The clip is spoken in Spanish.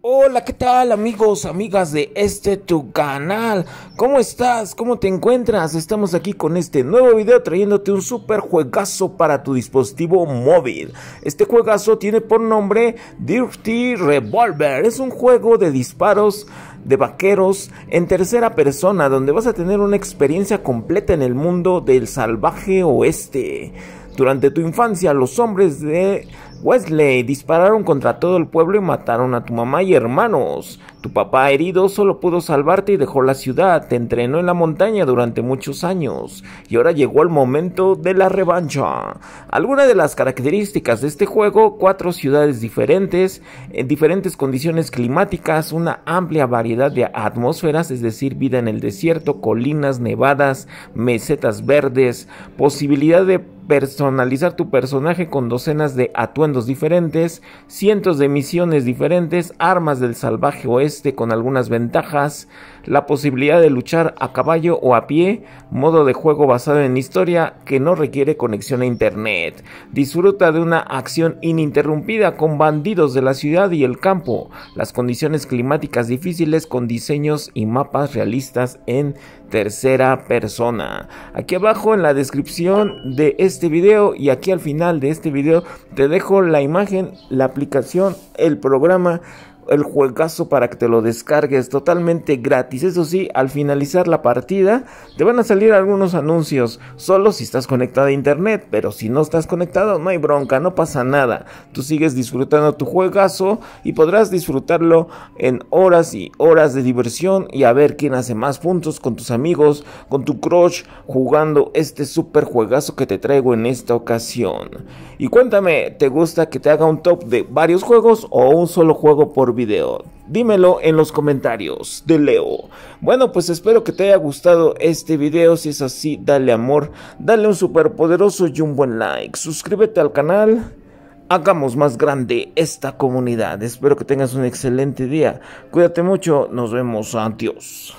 Hola, ¿qué tal amigos, amigas de este tu canal? ¿Cómo estás? ¿Cómo te encuentras? Estamos aquí con este nuevo video trayéndote un super juegazo para tu dispositivo móvil. Este juegazo tiene por nombre Dirty Revolver. Es un juego de disparos de vaqueros en tercera persona donde vas a tener una experiencia completa en el mundo del salvaje oeste. Durante tu infancia, los hombres de Wesley, dispararon contra todo el pueblo y mataron a tu mamá y hermanos. Tu papá herido solo pudo salvarte y dejó la ciudad. Te entrenó en la montaña durante muchos años. Y ahora llegó el momento de la revancha. Algunas de las características de este juego, cuatro ciudades diferentes, en diferentes condiciones climáticas, una amplia variedad de atmósferas, es decir, vida en el desierto, colinas nevadas, mesetas verdes, posibilidad de personalizar tu personaje con docenas de atuendos diferentes, cientos de misiones diferentes, armas del salvaje oeste con algunas ventajas, la posibilidad de luchar a caballo o a pie, modo de juego basado en historia que no requiere conexión a internet. Disfruta de una acción ininterrumpida con bandidos de la ciudad y el campo, las condiciones climáticas difíciles con diseños y mapas realistas en tercera persona. Aquí abajo en la descripción de este este video y aquí al final de este video te dejo la imagen, la aplicación, el programa el juegazo para que te lo descargues totalmente gratis. Eso sí, al finalizar la partida te van a salir algunos anuncios, solo si estás conectado a internet, pero si no estás conectado no hay bronca, no pasa nada. Tú sigues disfrutando tu juegazo y podrás disfrutarlo en horas y horas de diversión y a ver quién hace más puntos con tus amigos, con tu crush, jugando este super juegazo que te traigo en esta ocasión. Y cuéntame, ¿te gusta que te haga un top de varios juegos o un solo juego por vídeo Dímelo en los comentarios de Leo. Bueno, pues espero que te haya gustado este video. Si es así, dale amor, dale un poderoso y un buen like. Suscríbete al canal. Hagamos más grande esta comunidad. Espero que tengas un excelente día. Cuídate mucho. Nos vemos. Adiós.